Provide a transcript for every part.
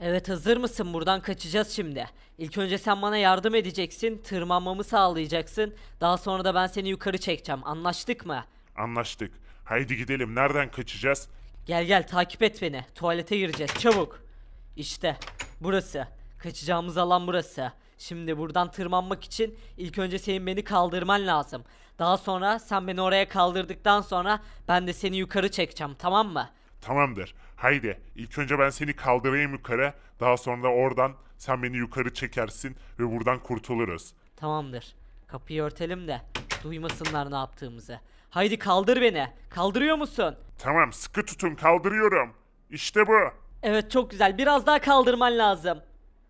Evet hazır mısın? Buradan kaçacağız şimdi. İlk önce sen bana yardım edeceksin, tırmanmamı sağlayacaksın. Daha sonra da ben seni yukarı çekeceğim. Anlaştık mı? Anlaştık. Haydi gidelim. Nereden kaçacağız? Gel gel takip et beni. Tuvalete gireceğiz çabuk. İşte burası. Kaçacağımız alan burası. Şimdi buradan tırmanmak için ilk önce senin beni kaldırman lazım. Daha sonra sen beni oraya kaldırdıktan sonra ben de seni yukarı çekeceğim tamam mı? Tamamdır. Haydi ilk önce ben seni kaldırayım yukarı. Daha sonra da oradan sen beni yukarı çekersin ve buradan kurtuluruz. Tamamdır. Kapıyı örtelim de duymasınlar ne yaptığımızı. Haydi kaldır beni. Kaldırıyor musun? Tamam sıkı tutun kaldırıyorum. İşte bu. Evet çok güzel. Biraz daha kaldırman lazım.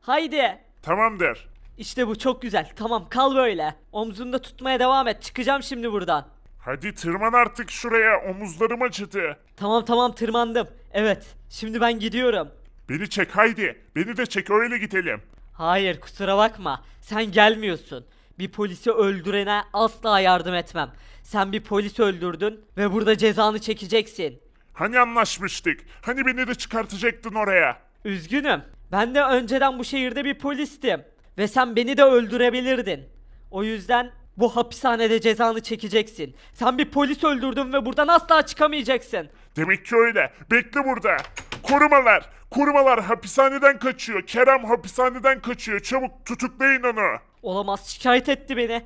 Haydi. Tamamdır. İşte bu çok güzel. Tamam kal böyle. Omzunda tutmaya devam et. Çıkacağım şimdi buradan. Hadi tırman artık şuraya omuzlarım acıdı. Tamam tamam tırmandım. Evet şimdi ben gidiyorum. Beni çek haydi. Beni de çek öyle gidelim. Hayır kusura bakma. Sen gelmiyorsun. Bir polisi öldürene asla yardım etmem. Sen bir polis öldürdün ve burada cezanı çekeceksin. Hani anlaşmıştık? Hani beni de çıkartacaktın oraya? Üzgünüm. Ben de önceden bu şehirde bir polistim. Ve sen beni de öldürebilirdin. O yüzden bu hapishanede cezanı çekeceksin. Sen bir polis öldürdün ve buradan asla çıkamayacaksın. Demek ki öyle. Bekle burada. Korumalar. Korumalar hapishaneden kaçıyor. Kerem hapishaneden kaçıyor. Çabuk tutuklayın onu. Olamaz şikayet etti beni.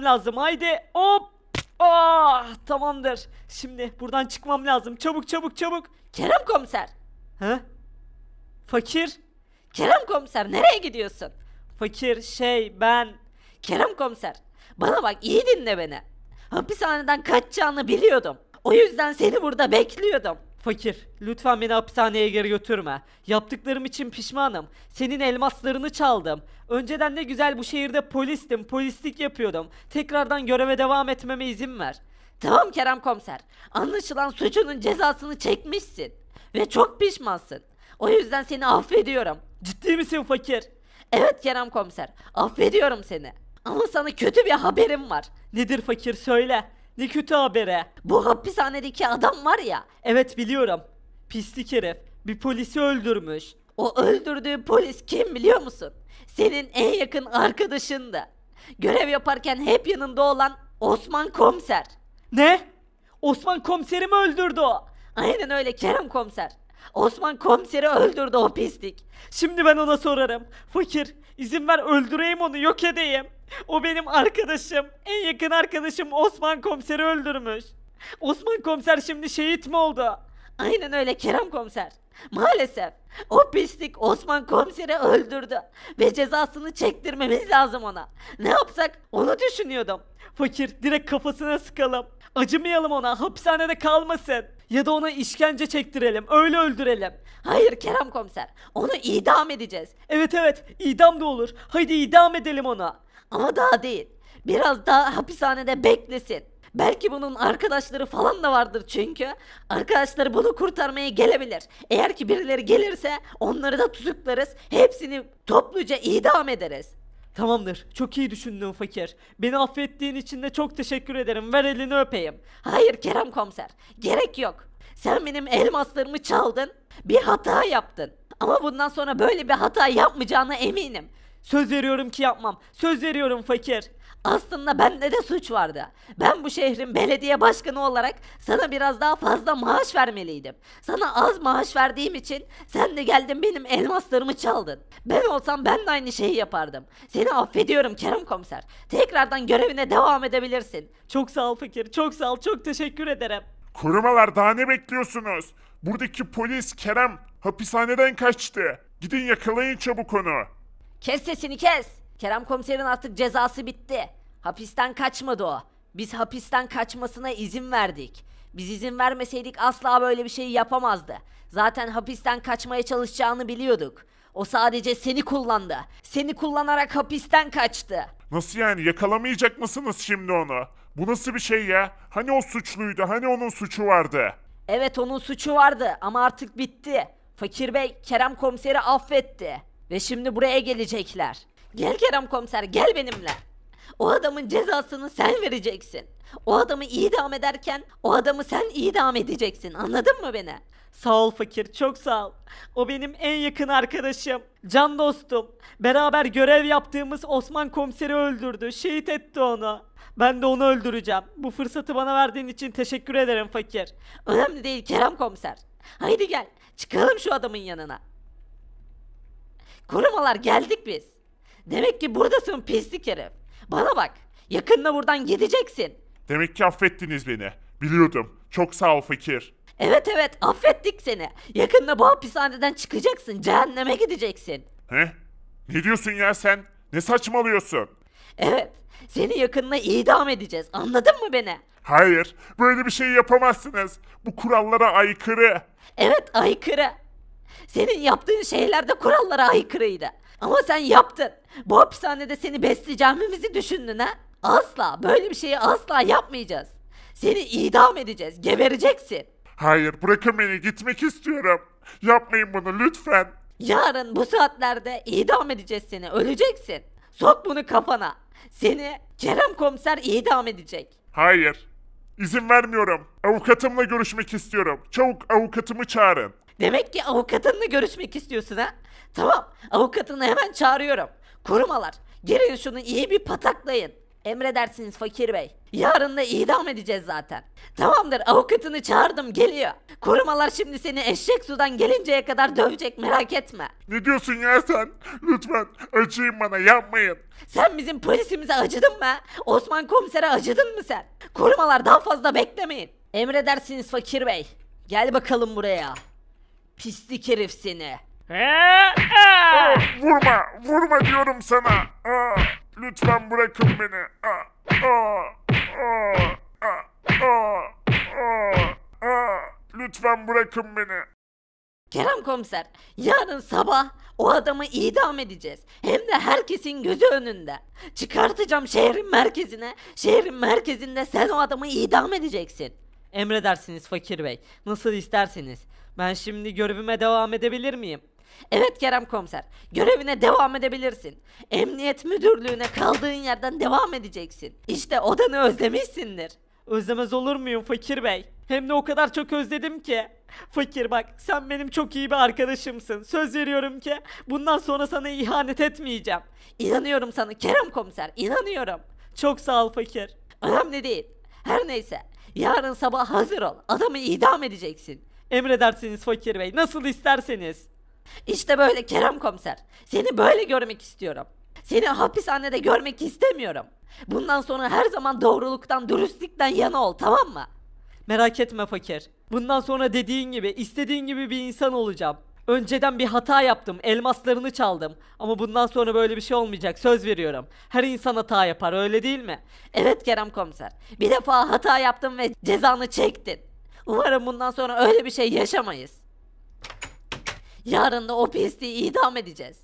çıkmam lazım. Haydi hop. Ah tamamdır. Şimdi buradan çıkmam lazım. Çabuk çabuk çabuk. Kerem komiser. He? Fakir. Kerem komiser nereye gidiyorsun? Fakir şey ben. Kerem komiser. Bana bak iyi dinle beni. Hapishaneden kaçacağını biliyordum. O yüzden seni burada bekliyordum. Fakir, lütfen beni hapishaneye geri götürme. Yaptıklarım için pişmanım. Senin elmaslarını çaldım. Önceden de güzel bu şehirde polistim, polislik yapıyordum. Tekrardan göreve devam etmeme izin ver. Tamam Kerem komiser. Anlaşılan suçunun cezasını çekmişsin. Ve çok pişmansın. O yüzden seni affediyorum. Ciddi misin fakir? Evet Kerem komiser. Affediyorum seni. Ama sana kötü bir haberim var. Nedir fakir söyle. Ne kötü habere. Bu hapishanedeki adam var ya. Evet biliyorum. Pislik herif. Bir polisi öldürmüş. O öldürdüğü polis kim biliyor musun? Senin en yakın arkadaşın Görev yaparken hep yanında olan Osman Komiser. Ne? Osman Komiser'i mi öldürdü o? Aynen öyle Kerem Komiser. Osman komiseri öldürdü o pislik. Şimdi ben ona sorarım. Fakir izin ver öldüreyim onu yok edeyim. O benim arkadaşım. En yakın arkadaşım Osman komiseri öldürmüş. Osman komiser şimdi şehit mi oldu? Aynen öyle Kerem komiser. Maalesef o pislik Osman komiseri öldürdü ve cezasını çektirmemiz lazım ona. Ne yapsak onu düşünüyordum. Fakir direkt kafasına sıkalım. Acımayalım ona hapishanede kalmasın ya da ona işkence çektirelim, öyle öldürelim. Hayır Kerem komiser, onu idam edeceğiz. Evet evet, idam da olur. Haydi idam edelim ona. Ama daha değil. Biraz daha hapishanede beklesin. Belki bunun arkadaşları falan da vardır çünkü. Arkadaşları bunu kurtarmaya gelebilir. Eğer ki birileri gelirse onları da tutuklarız. Hepsini topluca idam ederiz. Tamamdır. Çok iyi düşündün fakir. Beni affettiğin için de çok teşekkür ederim. Ver elini öpeyim. Hayır Kerem komiser. Gerek yok. Sen benim elmaslarımı çaldın. Bir hata yaptın. Ama bundan sonra böyle bir hata yapmayacağına eminim. Söz veriyorum ki yapmam. Söz veriyorum fakir. Aslında bende de suç vardı. Ben bu şehrin belediye başkanı olarak sana biraz daha fazla maaş vermeliydim. Sana az maaş verdiğim için sen de geldin benim elmaslarımı çaldın. Ben olsam ben de aynı şeyi yapardım. Seni affediyorum Kerem komiser. Tekrardan görevine devam edebilirsin. Çok sağ ol fakir. Çok sağ ol. Çok teşekkür ederim. Korumalar daha ne bekliyorsunuz? Buradaki polis Kerem hapishaneden kaçtı. Gidin yakalayın çabuk onu. Kes sesini kes. Kerem komiserin artık cezası bitti. Hapisten kaçmadı o. Biz hapisten kaçmasına izin verdik. Biz izin vermeseydik asla böyle bir şey yapamazdı. Zaten hapisten kaçmaya çalışacağını biliyorduk. O sadece seni kullandı. Seni kullanarak hapisten kaçtı. Nasıl yani yakalamayacak mısınız şimdi onu? Bu nasıl bir şey ya? Hani o suçluydu, hani onun suçu vardı. Evet onun suçu vardı ama artık bitti. Fakir Bey Kerem komiseri affetti. Ve şimdi buraya gelecekler. Gel Kerem komiser gel benimle. O adamın cezasını sen vereceksin. O adamı idam ederken o adamı sen idam edeceksin. Anladın mı beni? Sağ ol fakir çok sağ ol. O benim en yakın arkadaşım. Can dostum. Beraber görev yaptığımız Osman komiseri öldürdü. Şehit etti onu. Ben de onu öldüreceğim. Bu fırsatı bana verdiğin için teşekkür ederim fakir. Önemli değil Kerem komiser. Haydi gel. Çıkalım şu adamın yanına. Korumalar geldik biz. Demek ki buradasın pislik herif. Bana bak. Yakında buradan gideceksin. Demek ki affettiniz beni. Biliyordum. Çok sağ ol fikir. Evet evet affettik seni. Yakında bu hapishaneden çıkacaksın. Cehenneme gideceksin. He? Ne diyorsun ya sen? Ne saçmalıyorsun? Evet. Seni yakında idam edeceğiz. Anladın mı beni? Hayır. Böyle bir şey yapamazsınız. Bu kurallara aykırı. Evet aykırı. Senin yaptığın şeyler de kurallara aykırıydı. Ama sen yaptın. Bu hapishanede seni besleyeceğimizi düşündün ha? Asla böyle bir şeyi asla yapmayacağız. Seni idam edeceğiz. Gebereceksin. Hayır bırakın beni gitmek istiyorum. Yapmayın bunu lütfen. Yarın bu saatlerde idam edeceğiz seni. Öleceksin. Sok bunu kafana. Seni Kerem komiser idam edecek. Hayır. İzin vermiyorum. Avukatımla görüşmek istiyorum. Çabuk avukatımı çağırın. Demek ki avukatınla görüşmek istiyorsun ha? Tamam avukatını hemen çağırıyorum. Korumalar gelin şunu iyi bir pataklayın. Emredersiniz fakir bey. Yarın da idam edeceğiz zaten. Tamamdır avukatını çağırdım geliyor. Korumalar şimdi seni eşek sudan gelinceye kadar dövecek merak etme. Ne diyorsun ya sen? Lütfen acıyın bana yapmayın. Sen bizim polisimize acıdın mı? Osman komisere acıdın mı sen? Korumalar daha fazla beklemeyin. Emredersiniz fakir bey. Gel bakalım buraya. Pislik herif seni. Aa, vurma, vurma diyorum sana. lütfen bırakın beni. Lütfen bırakın beni. Kerem komiser, yarın sabah o adamı idam edeceğiz. Hem de herkesin gözü önünde. Çıkartacağım şehrin merkezine. Şehrin merkezinde sen o adamı idam edeceksin. Emredersiniz fakir bey. Nasıl isterseniz. Ben şimdi görevime devam edebilir miyim? Evet Kerem Komiser, görevine devam edebilirsin. Emniyet Müdürlüğü'ne kaldığın yerden devam edeceksin. İşte odanı özlemişsindir. Özlemez olur muyum Fakir Bey? Hem de o kadar çok özledim ki. Fakir bak sen benim çok iyi bir arkadaşımsın. Söz veriyorum ki bundan sonra sana ihanet etmeyeceğim. İnanıyorum sana Kerem Komiser, inanıyorum. Çok sağ ol Fakir. Önemli değil. Her neyse, yarın sabah hazır ol. Adamı idam edeceksin. Emredersiniz Fakir Bey nasıl isterseniz. İşte böyle Kerem Komiser. Seni böyle görmek istiyorum. Seni hapishanede görmek istemiyorum. Bundan sonra her zaman doğruluktan, dürüstlükten yana ol tamam mı? Merak etme fakir. Bundan sonra dediğin gibi, istediğin gibi bir insan olacağım. Önceden bir hata yaptım, elmaslarını çaldım. Ama bundan sonra böyle bir şey olmayacak, söz veriyorum. Her insan hata yapar, öyle değil mi? Evet Kerem Komiser. Bir defa hata yaptım ve cezanı çektin. Umarım bundan sonra öyle bir şey yaşamayız. Yarın da o pisliği idam edeceğiz.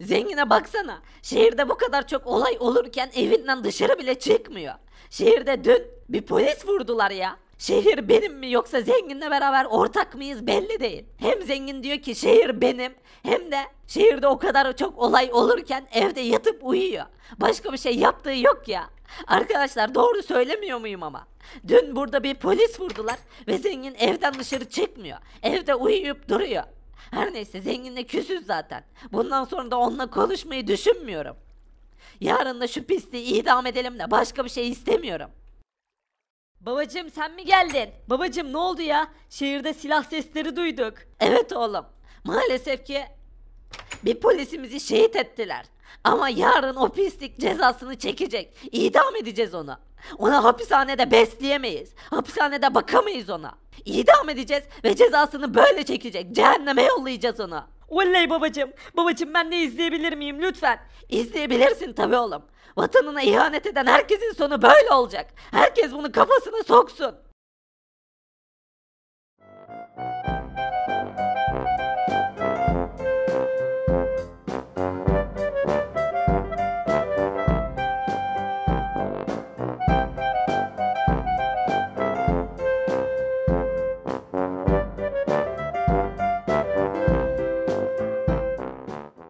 Zengine baksana. Şehirde bu kadar çok olay olurken evinden dışarı bile çıkmıyor. Şehirde dün bir polis vurdular ya. Şehir benim mi yoksa zenginle beraber ortak mıyız belli değil. Hem zengin diyor ki şehir benim hem de şehirde o kadar çok olay olurken evde yatıp uyuyor. Başka bir şey yaptığı yok ya. Arkadaşlar doğru söylemiyor muyum ama? Dün burada bir polis vurdular ve zengin evden dışarı çıkmıyor. Evde uyuyup duruyor. Her neyse zenginle küsüz zaten. Bundan sonra da onunla konuşmayı düşünmüyorum. Yarın da şu pisliği idam edelim de başka bir şey istemiyorum. Babacım sen mi geldin? Babacım ne oldu ya? Şehirde silah sesleri duyduk. Evet oğlum. Maalesef ki bir polisimizi şehit ettiler. Ama yarın o pislik cezasını çekecek. İdam edeceğiz onu. Ona hapishanede besleyemeyiz. Hapishanede bakamayız ona. İdam edeceğiz ve cezasını böyle çekecek. Cehenneme yollayacağız onu. Oley babacım. Babacım ben de izleyebilir miyim lütfen? İzleyebilirsin tabii oğlum. Vatanına ihanet eden herkesin sonu böyle olacak. Herkes bunu kafasına soksun.